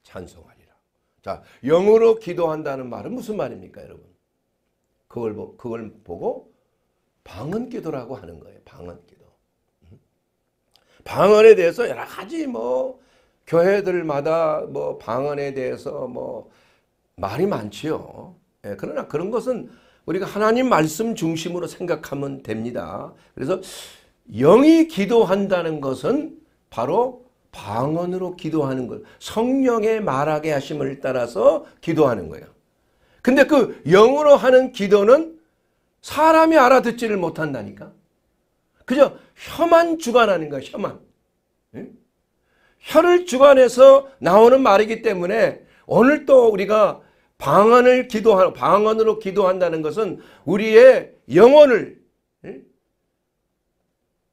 찬송하리라. 자, 영으로 기도한다는 말은 무슨 말입니까, 여러분? 그걸 보, 그걸 보고 방언 기도라고 하는 거예요. 방언 기도. 음? 방언에 대해서 여러 가지 뭐 교회들마다 뭐 방언에 대해서 뭐 말이 많지요. 예, 그러나 그런 것은 우리가 하나님 말씀 중심으로 생각하면 됩니다. 그래서 영이 기도한다는 것은 바로 방언으로 기도하는 것. 성령의 말하게 하심을 따라서 기도하는 거예요. 근데 그 영으로 하는 기도는 사람이 알아듣지를 못한다니까. 그저 혀만 주관하는 거야, 혀만. 예? 혀를 주관해서 나오는 말이기 때문에 오늘 또 우리가 방언을 기도하 방언으로 기도한다는 것은 우리의 영혼을 예?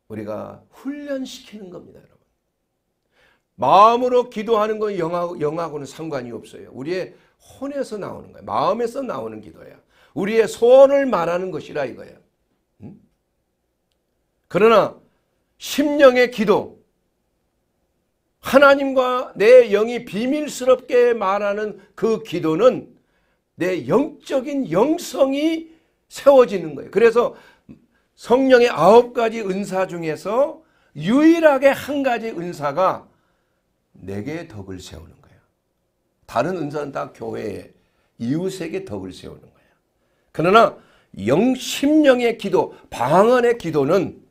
우리가 훈련시키는 겁니다, 여러분. 마음으로 기도하는 건 영하고, 영하고는 상관이 없어요. 우리의 혼에서 나오는 거예요 마음에서 나오는 기도예요 우리의 소원을 말하는 것이라 이거예요 음? 그러나 심령의 기도 하나님과 내 영이 비밀스럽게 말하는 그 기도는 내 영적인 영성이 세워지는 거예요. 그래서 성령의 아홉 가지 은사 중에서 유일하게 한 가지 은사가 내게 덕을 세우는 거예요. 다른 은사는 다 교회에 이웃에게 덕을 세우는 거예요. 그러나 영심령의 기도, 방언의 기도는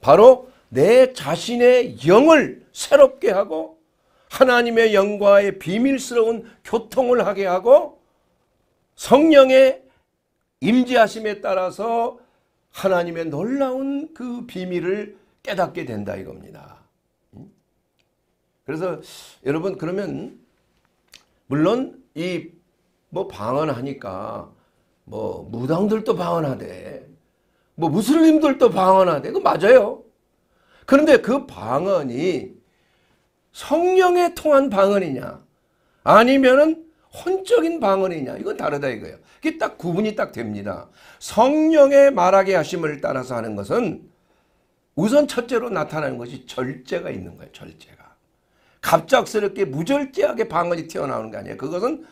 바로 내 자신의 영을 새롭게 하고 하나님의 영과의 비밀스러운 교통을 하게 하고 성령의 임재하심에 따라서 하나님의 놀라운 그 비밀을 깨닫게 된다 이겁니다. 음? 그래서 여러분 그러면 물론 이 뭐 방언하니까 뭐 무당들도 방언하대 뭐 무슬림들도 방언하대 그 맞아요. 그런데 그 방언이 성령에 통한 방언이냐 아니면은 혼적인 방언이냐 이건 다르다 이거예요. 이게 딱 구분이 딱 됩니다. 성령의 말하게 하심을 따라서 하는 것은 우선 첫째로 나타나는 것이 절제가 있는 거예요. 절제가. 갑작스럽게 무절제하게 방언이 튀어나오는 게 아니에요. 그것은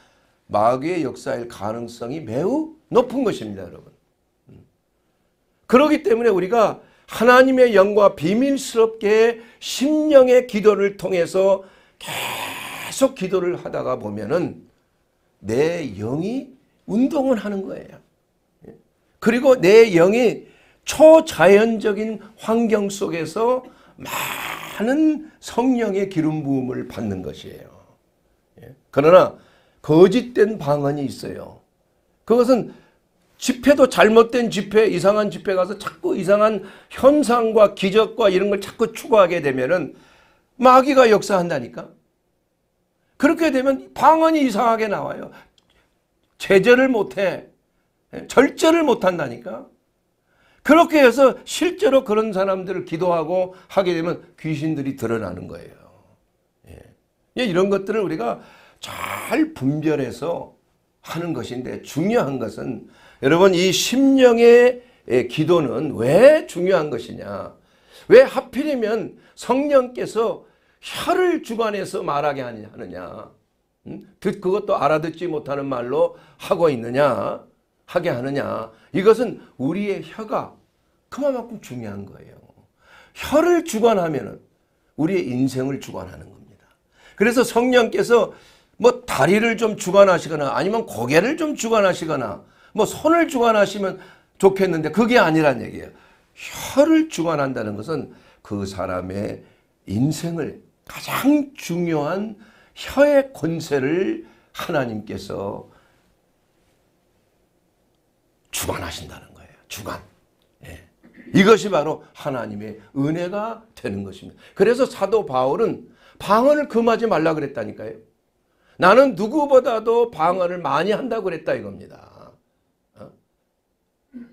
마귀의 역사일 가능성이 매우 높은 것입니다. 여러분. 음. 그러기 때문에 우리가 하나님의 영과 비밀스럽게 심령의 기도를 통해서 계속 기도를 하다가 보면은 내 영이 운동을 하는 거예요. 예. 그리고 내 영이 초자연적인 환경 속에서 많은 성령의 기름 부음을 받는 것이에요. 예. 그러나 거짓된 방언이 있어요. 그것은 집회도 잘못된 집회, 이상한 집회 가서 자꾸 이상한 현상과 기적과 이런 걸 자꾸 추구하게 되면은 마귀가 역사한다니까. 그렇게 되면 방언이 이상하게 나와요. 제재를 못해. 예, 절제를 못한다니까. 그렇게 해서 실제로 그런 사람들을 기도하고 하게 되면 귀신들이 드러나는 거예요. 예. 이런 것들을 우리가 잘 분별해서 하는 것인데 중요한 것은 여러분 이 심령의 예, 기도는 왜 중요한 것이냐. 왜 하필이면 성령께서 혀를 주관해서 말하게 하느냐 음? 듣 그것도 알아듣지 못하는 말로 하고 있느냐 하게 하느냐 이것은 우리의 혀가 그만큼 중요한 거예요. 혀를 주관하면 우리의 인생을 주관하는 겁니다. 그래서 성령께서 뭐 다리를 좀 주관하시거나 아니면 고개를 좀 주관하시거나 뭐 손을 주관하시면 좋겠는데 그게 아니란 얘기예요. 혀를 주관한다는 것은 그 사람의 인생을 가장 중요한 혀의 권세를 하나님께서 주관하신다는 거예요. 주관. 예. 이것이 바로 하나님의 은혜가 되는 것입니다. 그래서 사도 바울은 방언을 금하지 말라 그랬다니까요. 나는 누구보다도 방언을 많이 한다고 그랬다 이겁니다. 어?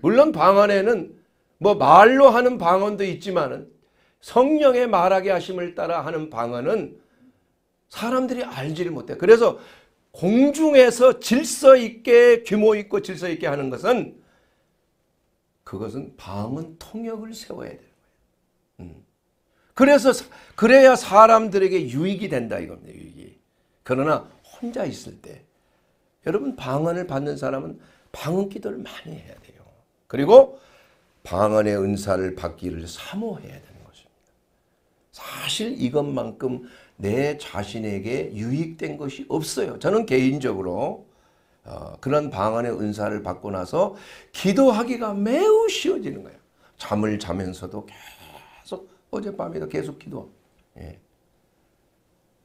물론 방언에는 뭐 말로 하는 방언도 있지만은 성령의 말하게 하심을 따라 하는 방언은 사람들이 알지를 못해. 그래서 공중에서 질서 있게 규모 있고 질서 있게 하는 것은 그것은 방언 통역을 세워야 되는 거예요. 음. 그래서 그래야 사람들에게 유익이 된다 이겁니다. 유익이. 그러나 혼자 있을 때 여러분 방언을 받는 사람은 방언 기도를 많이 해야 돼요. 그리고 방언의 은사를 받기를 사모해야 돼요. 사실 이것만큼 내 자신에게 유익된 것이 없어요. 저는 개인적으로 어, 그런 방언의 은사를 받고 나서 기도하기가 매우 쉬워지는 거예요. 잠을 자면서도 계속 어젯밤에도 계속 기도 예.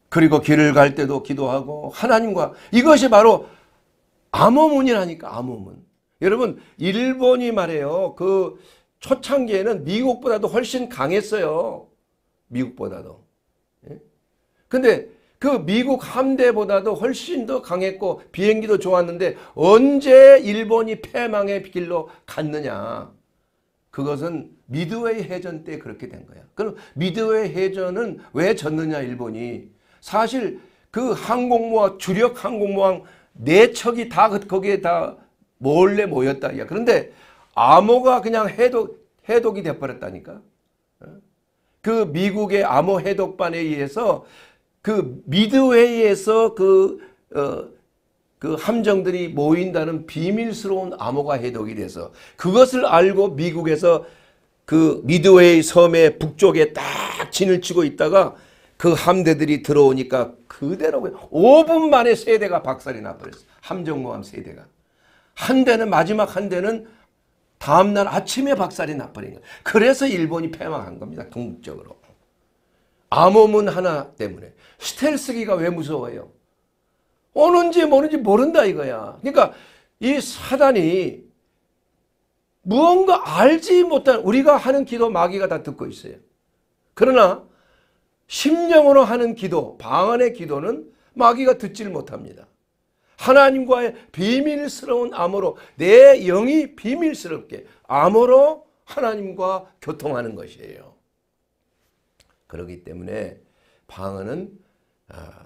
그리고 길을 갈 때도 기도하고 하나님과 이것이 바로 암호문이라니까 암호문. 여러분 일본이 말해요. 그 초창기에는 미국보다도 훨씬 강했어요. 미국보다도. 예? 근데 그 미국 함대보다도 훨씬 더 강했고 비행기도 좋았는데 언제 일본이 패망의 길로 갔느냐. 그것은 미드웨이 해전 때 그렇게 된 거야. 그럼 미드웨이 해전은 왜 졌느냐 일본이. 사실 그 항공모함 주력 항공모함 네 척이 다 그, 거기에 다 몰래 모였다. 그런데 암호가 그냥 해독, 해독이 돼버렸다니까. 그 미국의 암호 해독반에 의해서 그 미드웨이에서 그, 어, 그 함정들이 모인다는 비밀스러운 암호가 해독이 돼서 그것을 알고 미국에서 그 미드웨이 섬의 북쪽에 딱 진을 치고 있다가 그 함대들이 들어오니까 그대로 5분 만에 세대가 박살이 나버렸어. 함정모함 세대가. 한 대는 마지막 한 대는 다음날 아침에 박살이 나버린 거예요. 그래서 일본이 패망한 겁니다. 궁극적으로. 암호문 하나 때문에. 스텔스기가 왜 무서워요? 오는지 모는지 모른다 이거야. 그러니까 이 사단이 무언가 알지 못한 우리가 하는 기도 마귀가 다 듣고 있어요. 그러나 심령으로 하는 기도, 방언의 기도는 마귀가 듣질 못합니다. 하나님과의 비밀스러운 암호로 내 영이 비밀스럽게 암호로 하나님과 교통하는 것이에요. 그렇기 때문에 방언은 아,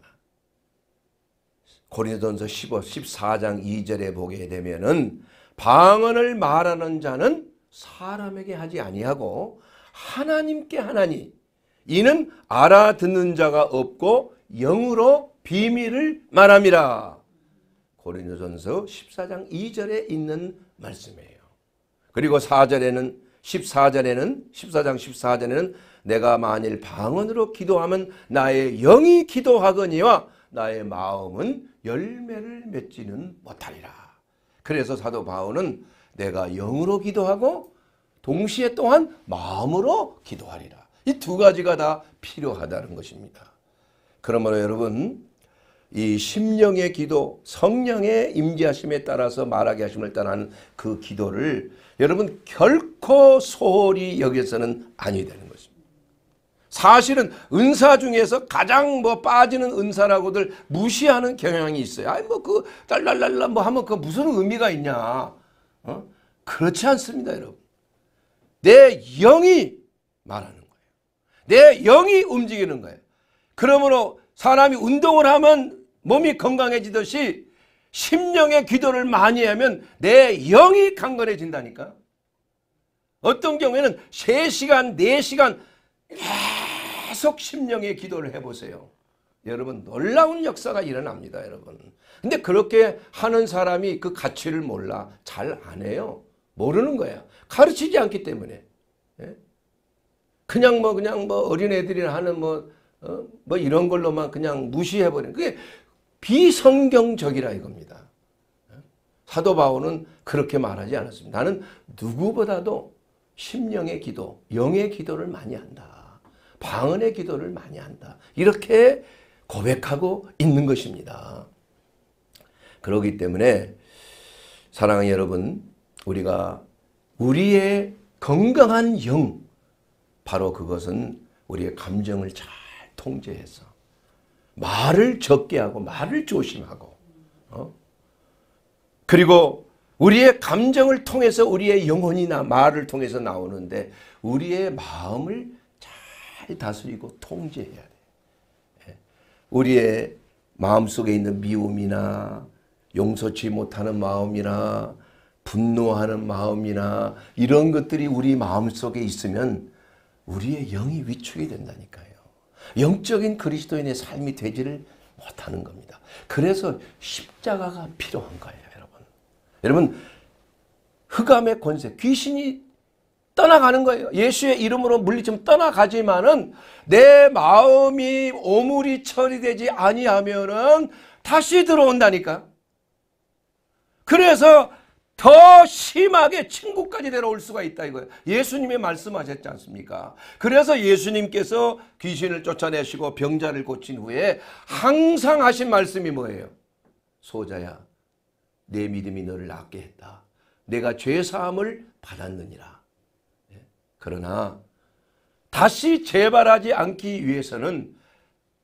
고린도전서 14장 2절에 보게 되면은 방언을 말하는 자는 사람에게 하지 아니하고 하나님께 하나니 이는 알아듣는 자가 없고 영으로 비밀을 말함이라. 고린도전서 14장 2절에 있는 말씀이에요. 그리고 4절에는 14절에는 14장 14절에는 내가 만일 방언으로 기도하면 나의 영이 기도하거니와 나의 마음은 열매를 맺지는 못하리라. 그래서 사도 바울은 내가 영으로 기도하고 동시에 또한 마음으로 기도하리라. 이 두 가지가 다 필요하다는 것입니다. 그러므로 여러분 이 심령의 기도, 성령의 임재하심에 따라서 말하게 하심을 따라는그 기도를 여러분 결코 소홀히 여기서는 아니 되는 것입니다. 사실은 은사 중에서 가장 뭐 빠지는 은사라고들 무시하는 경향이 있어요. 아니 뭐그 딸랄랄라 뭐 하면 그 무슨 의미가 있냐. 어? 그렇지 않습니다, 여러분. 내 영이 말하는 거예요. 내 영이 움직이는 거예요. 그러므로 사람이 운동을 하면 몸이 건강해지듯이 심령의 기도를 많이 하면 내 영이 강건해진다니까. 어떤 경우에는 3시간, 4시간 계속 심령의 기도를 해보세요. 여러분 놀라운 역사가 일어납니다. 여러분. 근데 그렇게 하는 사람이 그 가치를 몰라. 잘 안 해요. 모르는 거야. 가르치지 않기 때문에. 예? 그냥 뭐 그냥 뭐 어린애들이 하는 뭐, 어? 뭐 이런 걸로만 그냥 무시해버리는 그게 비성경적이라 이겁니다. 사도 바울은 그렇게 말하지 않았습니다. 나는 누구보다도 심령의 기도, 영의 기도를 많이 한다. 방언의 기도를 많이 한다. 이렇게 고백하고 있는 것입니다. 그러기 때문에 사랑하는 여러분, 우리가 우리의 건강한 영, 바로 그것은 우리의 감정을 잘 통제해서 말을 적게 하고 말을 조심하고 어? 그리고 우리의 감정을 통해서 우리의 영혼이나 말을 통해서 나오는데 우리의 마음을 잘 다스리고 통제해야 돼. 예? 우리의 마음속에 있는 미움이나 용서치 못하는 마음이나 분노하는 마음이나 이런 것들이 우리 마음속에 있으면 우리의 영이 위축이 된다니까요. 영적인 그리스도인의 삶이 되지를 못하는 겁니다. 그래서 십자가가 필요한 거예요, 여러분. 여러분, 흑암의 권세, 귀신이 떠나가는 거예요. 예수의 이름으로 물리치면 떠나가지만은 내 마음이 오물이 처리되지 아니하면은 다시 들어온다니까. 그래서 더 심하게 친구까지 데려올 수가 있다 이거예요. 예수님이 말씀하셨지 않습니까? 그래서 예수님께서 귀신을 쫓아내시고 병자를 고친 후에 항상 하신 말씀이 뭐예요? 소자야 내 믿음이 너를 낫게 했다. 내가 죄사함을 받았느니라. 예, 그러나 다시 재발하지 않기 위해서는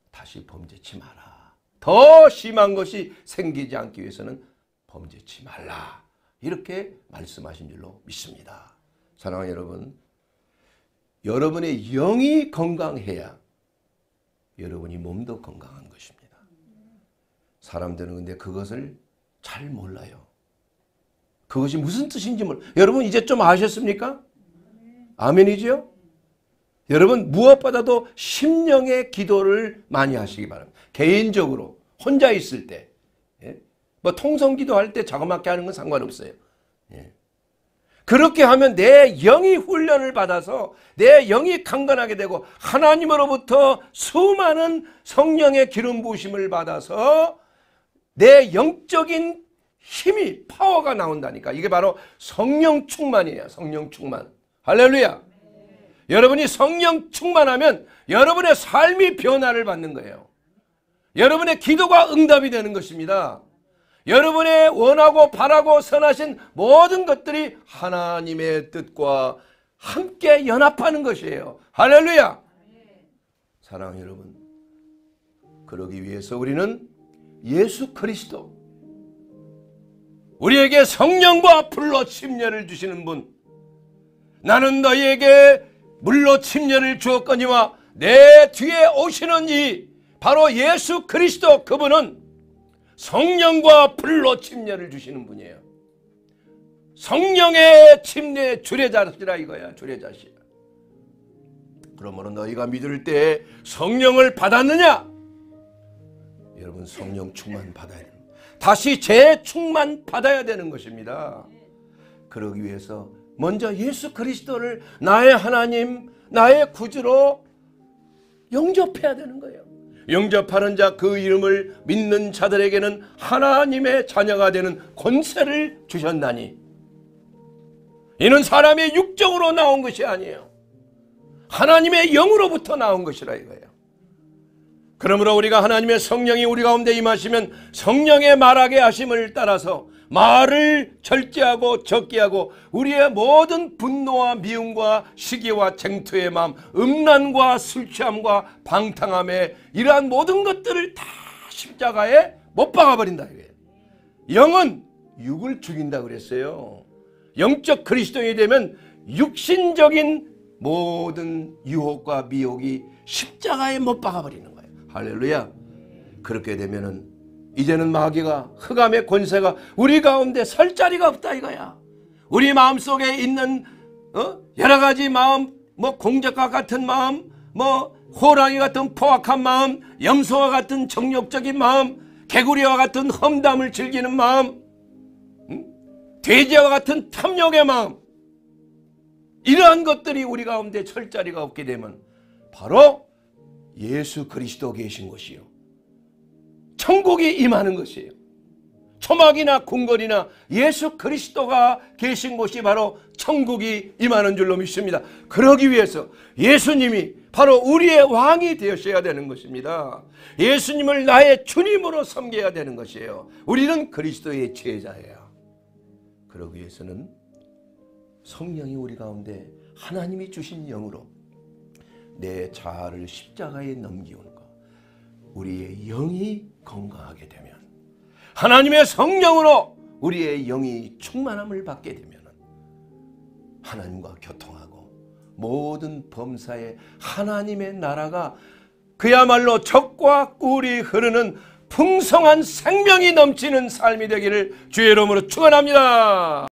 다시 범죄치 마라. 더 심한 것이 생기지 않기 위해서는 범죄치 말라. 이렇게 말씀하신 줄로 믿습니다. 사랑하는 여러분, 여러분의 영이 건강해야 여러분이 몸도 건강한 것입니다. 사람들은 근데 그것을 잘 몰라요. 그것이 무슨 뜻인지 몰라. 여러분 이제 좀 아셨습니까? 아멘이지요? 여러분 무엇보다도 심령의 기도를 많이 하시기 바랍니다. 개인적으로 혼자 있을 때그 통성기도 할 때 자그맣게 하는 건 상관없어요. 예. 그렇게 하면 내 영이 훈련을 받아서 내 영이 강건하게 되고 하나님으로부터 수많은 성령의 기름 부심을 받아서 내 영적인 힘이 파워가 나온다니까 이게 바로 성령 충만이야 성령 충만 할렐루야 여러분이 성령 충만하면 여러분의 삶이 변화를 받는 거예요 여러분의 기도가 응답이 되는 것입니다 여러분의 원하고 바라고 선하신 모든 것들이 하나님의 뜻과 함께 연합하는 것이에요. 할렐루야! 사랑 여러분, 그러기 위해서 우리는 예수 그리스도, 우리에게 성령과 불로 침례를 주시는 분, 나는 너희에게 물로 침례를 주었거니와 내 뒤에 오시는 이 바로 예수 그리스도 그분은 성령과 불로 침례를 주시는 분이에요. 성령의 침례 주례자시라 이거야. 주례자시. 그러므로 너희가 믿을 때 성령을 받았느냐? 여러분 성령 충만 받아야 됩 다시 재충만 받아야 되는 것입니다. 그러기 위해서 먼저 예수 그리스도를 나의 하나님, 나의 구주로 영접해야 되는 거예요. 영접하는 자 그 이름을 믿는 자들에게는 하나님의 자녀가 되는 권세를 주셨나니 이는 사람의 육정으로 나온 것이 아니에요. 하나님의 영으로부터 나온 것이라 이거예요. 그러므로 우리가 하나님의 성령이 우리 가운데 임하시면 성령의 말하게 하심을 따라서 말을 절제하고 적게하고 우리의 모든 분노와 미움과 시기와 쟁투의 마음, 음란과 술 취함과 방탕함에 이러한 모든 것들을 다 십자가에 못 박아버린다 이거예요. 영은 육을 죽인다 그랬어요. 영적 그리스도인이 되면 육신적인 모든 유혹과 미혹이 십자가에 못 박아버리는 거예요. 할렐루야. 그렇게 되면은 이제는 마귀가 흑암의 권세가 우리 가운데 설 자리가 없다 이거야. 우리 마음속에 있는 어? 여러 가지 마음 뭐 공작과 같은 마음 뭐 호랑이 같은 포악한 마음 염소와 같은 정욕적인 마음 개구리와 같은 험담을 즐기는 마음 돼지와 같은 탐욕의 마음 이러한 것들이 우리 가운데 철자리가 없게 되면 바로 예수 그리스도 계신 곳이요 천국이 임하는 것이에요. 초막이나 궁궐이나 예수 그리스도가 계신 곳이 바로 천국이 임하는 줄로 믿습니다. 그러기 위해서 예수님이 바로 우리의 왕이 되셔야 되는 것입니다. 예수님을 나의 주님으로 섬겨야 되는 것이에요. 우리는 그리스도의 제자예요. 그러기 위해서는 성령이 우리 가운데 하나님이 주신 영으로 내 자아를 십자가에 넘기오 우리의 영이 건강하게 되면 하나님의 성령으로 우리의 영이 충만함을 받게 되면 하나님과 교통하고 모든 범사에 하나님의 나라가 그야말로 적과 꿀이 흐르는 풍성한 생명이 넘치는 삶이 되기를 주의 이름으로 축원합니다.